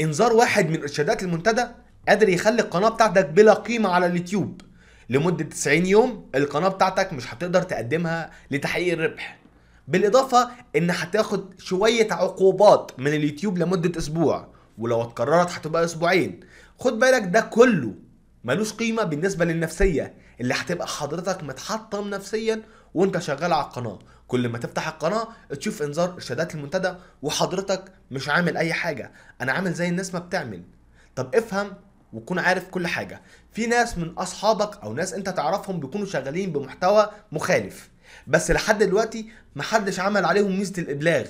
انذار واحد من ارشادات المنتدى قادر يخلي القناه بتاعتك بلا قيمه على اليوتيوب لمده 90 يوم القناه بتاعتك مش هتقدر تقدمها لتحقيق الربح بالاضافه ان هتاخد شويه عقوبات من اليوتيوب لمده اسبوع ولو اتكررت هتبقى اسبوعين خد بالك ده كله ملوش قيمه بالنسبه للنفسيه اللي هتبقى حضرتك متحطم نفسيا وانت شغال على القناه كل ما تفتح القناه تشوف انذار ارشادات المنتدى وحضرتك مش عامل اي حاجه انا عامل زي الناس ما بتعمل طب افهم وكون عارف كل حاجه في ناس من اصحابك او ناس انت تعرفهم بيكونوا شغالين بمحتوى مخالف بس لحد دلوقتي محدش عمل عليهم ميزه الابلاغ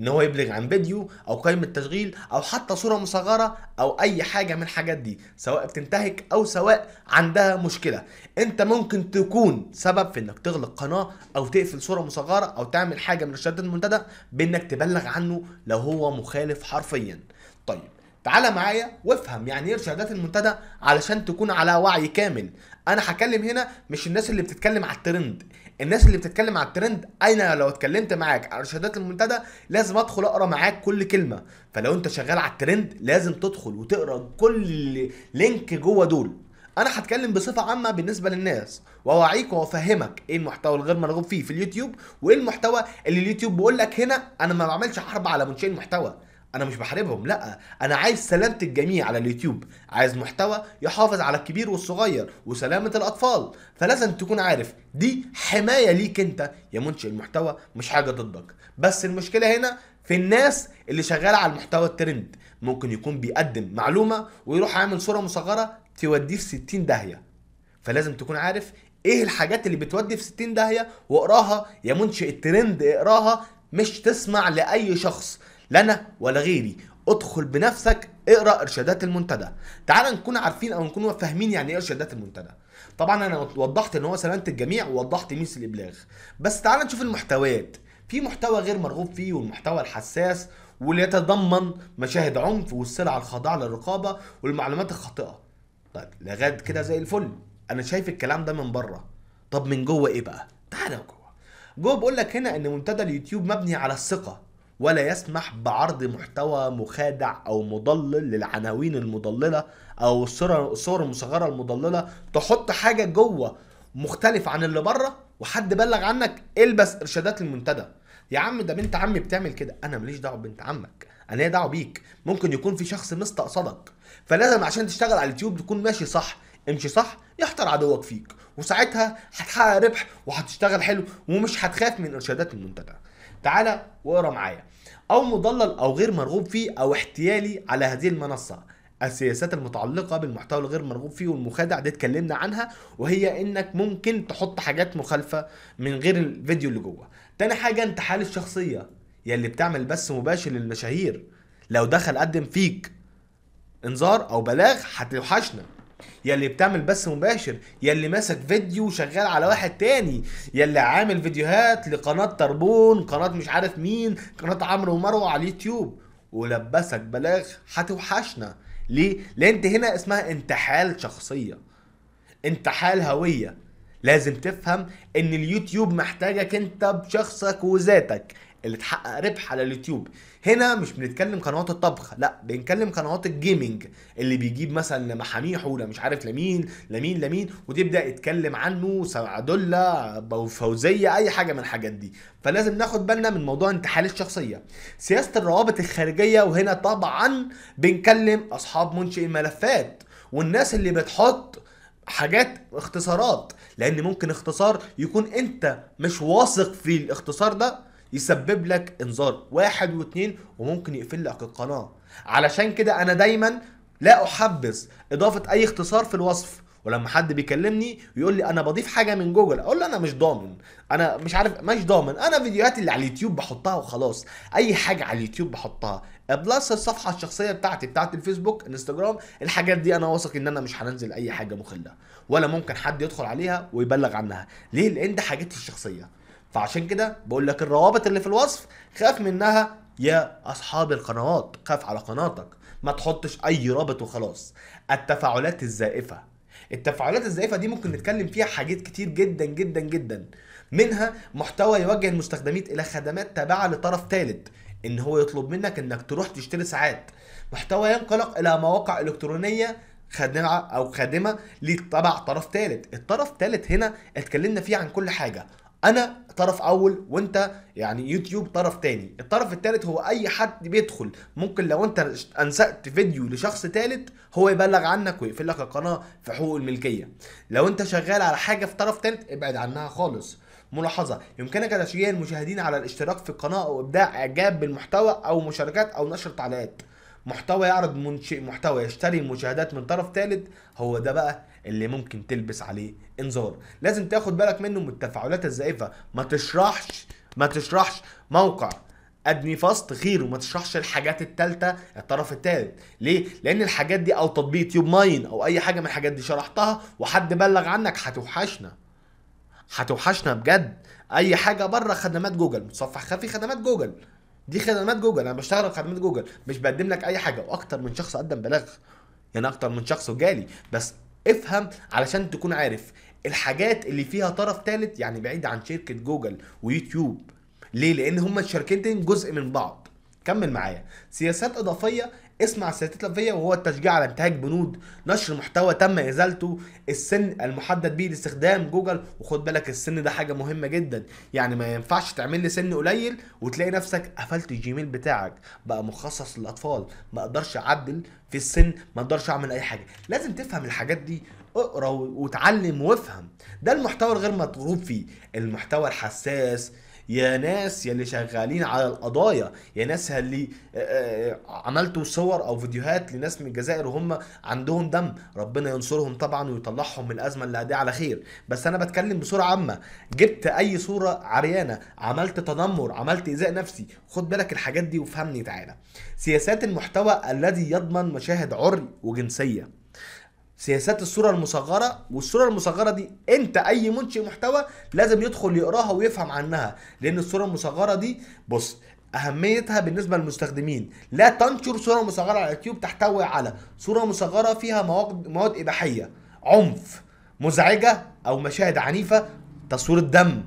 ان هو يبلغ عن فيديو او قائمه تشغيل او حتى صوره مصغره او اي حاجه من الحاجات دي سواء بتنتهك او سواء عندها مشكله انت ممكن تكون سبب في انك تغلق قناه او تقفل صوره مصغره او تعمل حاجه من الشد المنتدى بانك تبلغ عنه لو هو مخالف حرفيا طيب تعالى معايا وافهم يعني ايه ارشادات المنتدى علشان تكون على وعي كامل انا هكلم هنا مش الناس اللي بتتكلم على الترند الناس اللي بتتكلم على الترند انا لو اتكلمت معاك على ارشادات المنتدى لازم ادخل اقرا معاك كل كلمه فلو انت شغال على الترند لازم تدخل وتقرا كل لينك جوه دول انا هتكلم بصفه عامه بالنسبه للناس واوعيك وافهمك ايه المحتوى الغير مرغوب فيه في اليوتيوب وايه المحتوى اللي اليوتيوب بيقول لك هنا انا ما بعملش حرب على منشئ المحتوى انا مش بحاربهم لا انا عايز سلامه الجميع على اليوتيوب عايز محتوى يحافظ على الكبير والصغير وسلامه الاطفال فلازم تكون عارف دي حمايه ليك انت يا منشئ المحتوى مش حاجه ضدك بس المشكله هنا في الناس اللي شغاله على المحتوى الترند ممكن يكون بيقدم معلومه ويروح عامل صوره مصغره توديه في 60 داهيه فلازم تكون عارف ايه الحاجات اللي بتودي في 60 داهيه واقراها يا منشئ الترند اقراها مش تسمع لاي شخص لنا ولا غيري ادخل بنفسك اقرا ارشادات المنتدى تعال نكون عارفين او نكون فاهمين يعني ايه ارشادات المنتدى طبعا انا وضحت ان هو سلامه الجميع ووضحت ميس الابلاغ بس تعال نشوف المحتويات في محتوى غير مرغوب فيه والمحتوى الحساس واللي يتضمن مشاهد عنف والسلع الخاضعه للرقابه والمعلومات الخاطئه طيب لغايه كده زي الفل انا شايف الكلام ده من بره طب من جوه ايه بقى تعالى جوه جوه بقول لك هنا ان منتدى اليوتيوب مبني على الثقه ولا يسمح بعرض محتوى مخادع او مضلل للعناوين المضلله او الصور الصور المصغره المضلله تحط حاجه جوه مختلف عن اللي بره وحد بلغ عنك البس ارشادات المنتدى يا عم ده بنت عمي بتعمل كده انا ماليش دعوه ببنت عمك انا ليا دعوه بيك ممكن يكون في شخص مستقصدك فلازم عشان تشتغل على اليوتيوب تكون ماشي صح امشي صح يحتر عدوك فيك وساعتها هتحقق ربح وهتشتغل حلو ومش هتخاف من ارشادات المنتدى تعالى واقرا معايا أو مضلل أو غير مرغوب فيه أو احتيالي على هذه المنصة السياسات المتعلقة بالمحتوى الغير مرغوب فيه والمخادع دي اتكلمنا عنها وهي انك ممكن تحط حاجات مخالفة من غير الفيديو اللي جوه تاني حاجة انت حال الشخصية يلي بتعمل بث مباشر للمشاهير لو دخل قدم فيك انذار او بلاغ هتوحشنا يا اللي بتعمل بث مباشر يا اللي ماسك فيديو وشغال على واحد تاني يا اللي عامل فيديوهات لقناه تربون قناه مش عارف مين قناه عمرو ومروه على اليوتيوب ولبسك بلاغ هتوحشنا ليه لان انت هنا اسمها انتحال شخصيه انتحال هويه لازم تفهم ان اليوتيوب محتاجك انت بشخصك وذاتك اللي تحقق ربح على اليوتيوب هنا مش بنتكلم قنوات الطبخ لا بنتكلم قنوات الجيمنج اللي بيجيب مثلا محاميحه مش عارف لمين لمين لمين وتبدا يتكلم عنه سعدله فوزيه اي حاجه من الحاجات دي فلازم ناخد بالنا من موضوع انتحال الشخصيه سياسه الروابط الخارجيه وهنا طبعا بنكلم اصحاب منشئ الملفات والناس اللي بتحط حاجات اختصارات لان ممكن اختصار يكون انت مش واثق في الاختصار ده يسبب لك انذار واحد واثنين وممكن يقفل لك القناه علشان كده انا دايما لا احبذ اضافه اي اختصار في الوصف ولما حد بيكلمني ويقول لي انا بضيف حاجه من جوجل اقول له انا مش ضامن انا مش عارف مش ضامن انا فيديوهاتي اللي على اليوتيوب بحطها وخلاص اي حاجه على اليوتيوب بحطها بلس الصفحه الشخصيه بتاعتي بتاعت الفيسبوك انستجرام الحاجات دي انا واثق ان انا مش هنزل اي حاجه مخله ولا ممكن حد يدخل عليها ويبلغ عنها ليه لان ده حاجتي الشخصيه فعشان كده بقول لك الروابط اللي في الوصف خاف منها يا اصحاب القنوات خاف على قناتك ما تحطش اي رابط وخلاص التفاعلات الزائفه التفاعلات الزائفه دي ممكن نتكلم فيها حاجات كتير جدا جدا جدا منها محتوى يوجه المستخدمين الى خدمات تابعه لطرف ثالث ان هو يطلب منك انك تروح تشتري ساعات محتوى ينقلق الى مواقع الكترونيه خادمه او خادمه لتبع طرف ثالث الطرف الثالث هنا اتكلمنا فيه عن كل حاجه انا طرف اول وانت يعني يوتيوب طرف تاني الطرف التالت هو اي حد بيدخل ممكن لو انت انسأت فيديو لشخص تالت هو يبلغ عنك ويقفل لك القناه في حقوق الملكيه لو انت شغال على حاجه في طرف تالت ابعد عنها خالص ملاحظة يمكنك تشجيع المشاهدين على الاشتراك في القناة أو إبداع إعجاب بالمحتوى أو مشاركات أو نشر تعليقات محتوى يعرض منشئ محتوى يشتري مشاهدات من طرف ثالث هو ده بقى اللي ممكن تلبس عليه انذار لازم تاخد بالك منه من التفاعلات الزائفه ما تشرحش ما تشرحش موقع ادني فاست غيره ما تشرحش الحاجات التالتة الطرف التالت ليه لان الحاجات دي او تطبيق يوب ماين او اي حاجه من الحاجات دي شرحتها وحد بلغ عنك هتوحشنا هتوحشنا بجد اي حاجه بره خدمات جوجل متصفح خفي خدمات جوجل دي خدمات جوجل انا بشتغل خدمات جوجل مش بقدم لك اي حاجه واكتر من شخص قدم بلاغ يعني اكتر من شخص وجالي بس افهم علشان تكون عارف الحاجات اللي فيها طرف ثالث يعني بعيد عن شركه جوجل ويوتيوب ليه لان هما الشركتين جزء من بعض كمل معايا سياسات اضافيه اسمع سياسات اضافيه وهو التشجيع على انتاج بنود نشر محتوى تم ازالته السن المحدد بيه لاستخدام جوجل وخد بالك السن ده حاجه مهمه جدا يعني ما ينفعش تعمل لي سن قليل وتلاقي نفسك قفلت الجيميل بتاعك بقى مخصص للاطفال ما اقدرش اعدل في السن ما اقدرش اعمل اي حاجه لازم تفهم الحاجات دي اقرا وتعلم وافهم ده المحتوى الغير مطلوب فيه المحتوى الحساس يا ناس يلي شغالين على القضايا يا ناس اللي آه، آه، عملتوا صور او فيديوهات لناس من الجزائر وهم عندهم دم ربنا ينصرهم طبعا ويطلعهم من الازمه اللي عليه على خير بس انا بتكلم بصوره عامه جبت اي صوره عريانه عملت تنمر عملت ايذاء نفسي خد بالك الحاجات دي وفهمني تعالى سياسات المحتوى الذي يضمن مشاهد عري وجنسيه سياسات الصوره المصغره والصوره المصغره دي انت اي منشئ محتوى لازم يدخل يقراها ويفهم عنها لان الصوره المصغره دي بص اهميتها بالنسبه للمستخدمين لا تنشر صوره مصغره على اليوتيوب تحتوي على صوره مصغره فيها مواد مواد اباحيه عنف مزعجه او مشاهد عنيفه تصوير الدم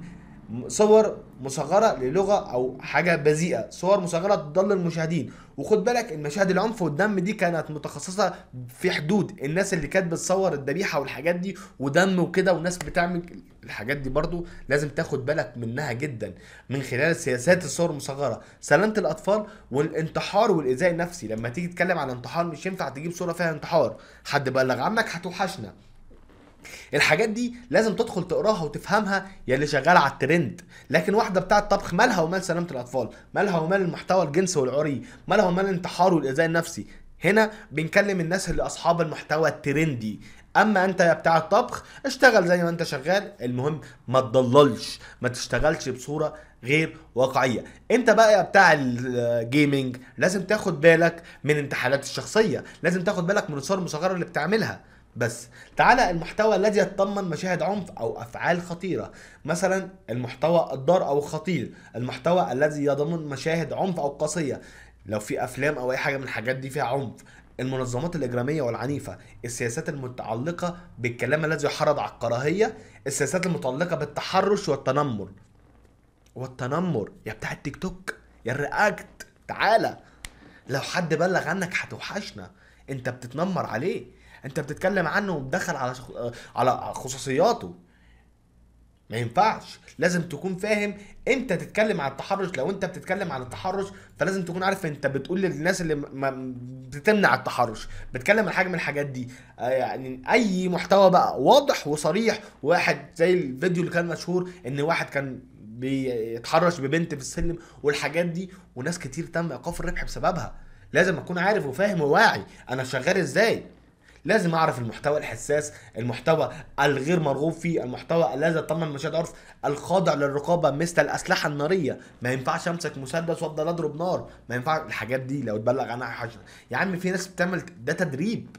صور مصغره للغه او حاجه بذيئه صور مصغره تضل المشاهدين وخد بالك ان مشاهد العنف والدم دي كانت متخصصه في حدود الناس اللي كانت بتصور الذبيحه والحاجات دي ودم وكده وناس بتعمل الحاجات دي برضو لازم تاخد بالك منها جدا من خلال سياسات الصور المصغره سلامه الاطفال والانتحار والايذاء النفسي لما تيجي تتكلم عن انتحار مش ينفع تجيب صوره فيها انتحار حد بلغ عنك هتوحشنا الحاجات دي لازم تدخل تقراها وتفهمها يا اللي شغال على الترند لكن واحده بتاعه طبخ مالها ومال سلامه الاطفال مالها ومال المحتوى الجنسي والعري مالها ومال الانتحار والاذى النفسي هنا بنكلم الناس اللي اصحاب المحتوى الترندي اما انت يا بتاع الطبخ اشتغل زي ما انت شغال المهم ما تضللش ما تشتغلش بصوره غير واقعيه انت بقى يا بتاع الجيمنج لازم تاخد بالك من انتحالات الشخصيه لازم تاخد بالك من الصور المصغره اللي بتعملها بس تعالى المحتوى الذي يتضمن مشاهد عنف او افعال خطيره مثلا المحتوى الضار او الخطير المحتوى الذي يضمن مشاهد عنف او قاسيه لو في افلام او اي حاجه من الحاجات دي فيها عنف المنظمات الإجرامية والعنيفة السياسات المتعلقة بالكلام الذي يحرض على الكراهية السياسات المتعلقة بالتحرش والتنمر والتنمر يا بتاع التيك توك يا الرياكت تعالى لو حد بلغ عنك هتوحشنا انت بتتنمر عليه انت بتتكلم عنه وبتدخل على شخ... على خصوصياته ما ينفعش لازم تكون فاهم انت تتكلم عن التحرش لو انت بتتكلم عن التحرش فلازم تكون عارف انت بتقول للناس اللي ما بتمنع التحرش بتتكلم عن حاجه من الحاجات دي آه، يعني اي محتوى بقى واضح وصريح واحد زي الفيديو اللي كان مشهور ان واحد كان بيتحرش ببنت في السلم والحاجات دي وناس كتير تم ايقاف الربح بسببها لازم اكون عارف وفاهم وواعي انا شغال ازاي لازم اعرف المحتوى الحساس المحتوى الغير مرغوب فيه المحتوى الذي يطمن مشاهد عرف الخاضع للرقابه مثل الاسلحه الناريه ما ينفعش امسك مسدس وافضل اضرب نار ما ينفع الحاجات دي لو اتبلغ عنها حاجه يا عم في ناس بتعمل ده تدريب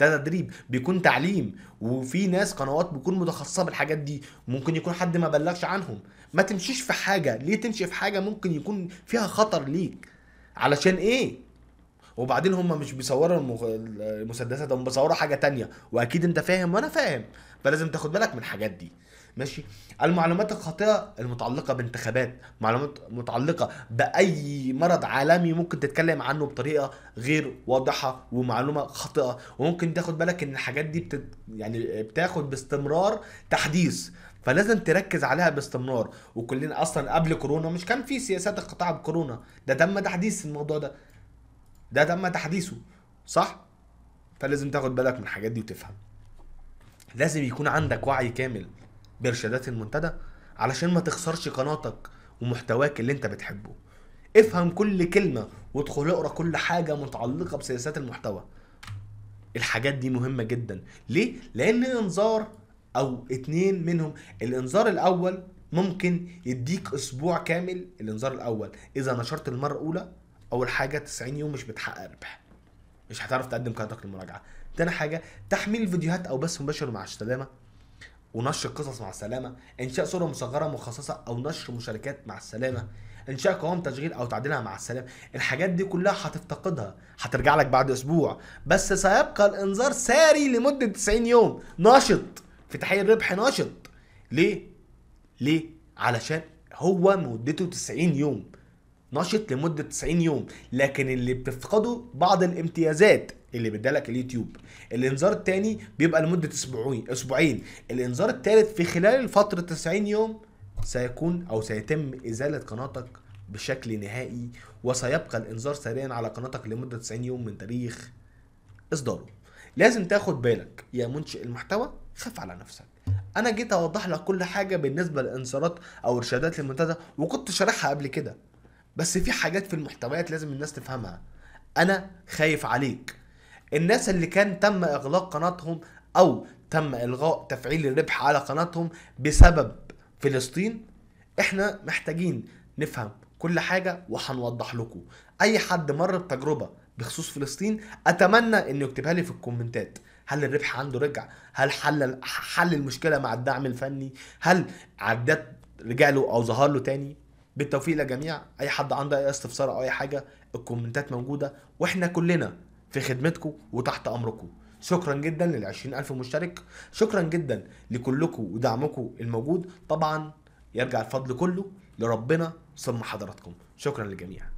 ده تدريب بيكون تعليم وفي ناس قنوات بتكون متخصصه بالحاجات دي ممكن يكون حد ما بلغش عنهم ما تمشيش في حاجه ليه تمشي في حاجه ممكن يكون فيها خطر ليك علشان ايه وبعدين هم مش بيصوروا المسدسات هم بيصوروا حاجه تانية واكيد انت فاهم وانا فاهم فلازم تاخد بالك من الحاجات دي ماشي المعلومات الخاطئه المتعلقه بانتخابات معلومات متعلقه باي مرض عالمي ممكن تتكلم عنه بطريقه غير واضحه ومعلومه خاطئه وممكن تاخد بالك ان الحاجات دي بتت... يعني بتاخد باستمرار تحديث فلازم تركز عليها باستمرار وكلنا اصلا قبل كورونا مش كان في سياسات القطاع بكورونا ده تم تحديث الموضوع ده ده تم تحديثه صح فلازم تاخد بالك من الحاجات دي وتفهم لازم يكون عندك وعي كامل بارشادات المنتدى علشان ما تخسرش قناتك ومحتواك اللي انت بتحبه افهم كل كلمة وادخل اقرا كل حاجة متعلقة بسياسات المحتوى الحاجات دي مهمة جدا ليه؟ لأن انذار أو اتنين منهم الانذار الأول ممكن يديك أسبوع كامل الانذار الأول إذا نشرت المرة الأولى اول حاجه 90 يوم مش بتحقق ربح مش هتعرف تقدم قناتك للمراجعه تاني حاجه تحميل الفيديوهات او بث مباشر مع السلامه ونشر قصص مع السلامه انشاء صوره مصغره مخصصه او نشر مشاركات مع السلامه انشاء قوائم تشغيل او تعديلها مع السلامه الحاجات دي كلها هتفتقدها هترجع لك بعد اسبوع بس سيبقى الانذار ساري لمده 90 يوم ناشط في تحقيق الربح ناشط ليه ليه علشان هو مدته 90 يوم نشط لمده 90 يوم لكن اللي بتفقده بعض الامتيازات اللي بدالك اليوتيوب الانذار التاني بيبقى لمده اسبوعين اسبوعين الانذار التالت في خلال فتره 90 يوم سيكون او سيتم ازاله قناتك بشكل نهائي وسيبقى الانذار سريعا على قناتك لمده 90 يوم من تاريخ اصداره لازم تاخد بالك يا منشئ المحتوى خاف على نفسك انا جيت اوضح لك كل حاجه بالنسبه للانذارات او ارشادات المنتدى وكنت شارحها قبل كده بس في حاجات في المحتويات لازم الناس تفهمها انا خايف عليك الناس اللي كان تم اغلاق قناتهم او تم الغاء تفعيل الربح على قناتهم بسبب فلسطين احنا محتاجين نفهم كل حاجة وهنوضح لكم اي حد مر بتجربة بخصوص فلسطين اتمنى انه يكتبها لي في الكومنتات هل الربح عنده رجع هل حل حل المشكله مع الدعم الفني هل عداد رجع له او ظهر له تاني بالتوفيق للجميع اي حد عنده اي استفسار او اي حاجه الكومنتات موجوده واحنا كلنا في خدمتكم وتحت امركم شكرا جدا لل ألف مشترك شكرا جدا لكلكم ودعمكم الموجود طبعا يرجع الفضل كله لربنا ثم حضراتكم شكرا للجميع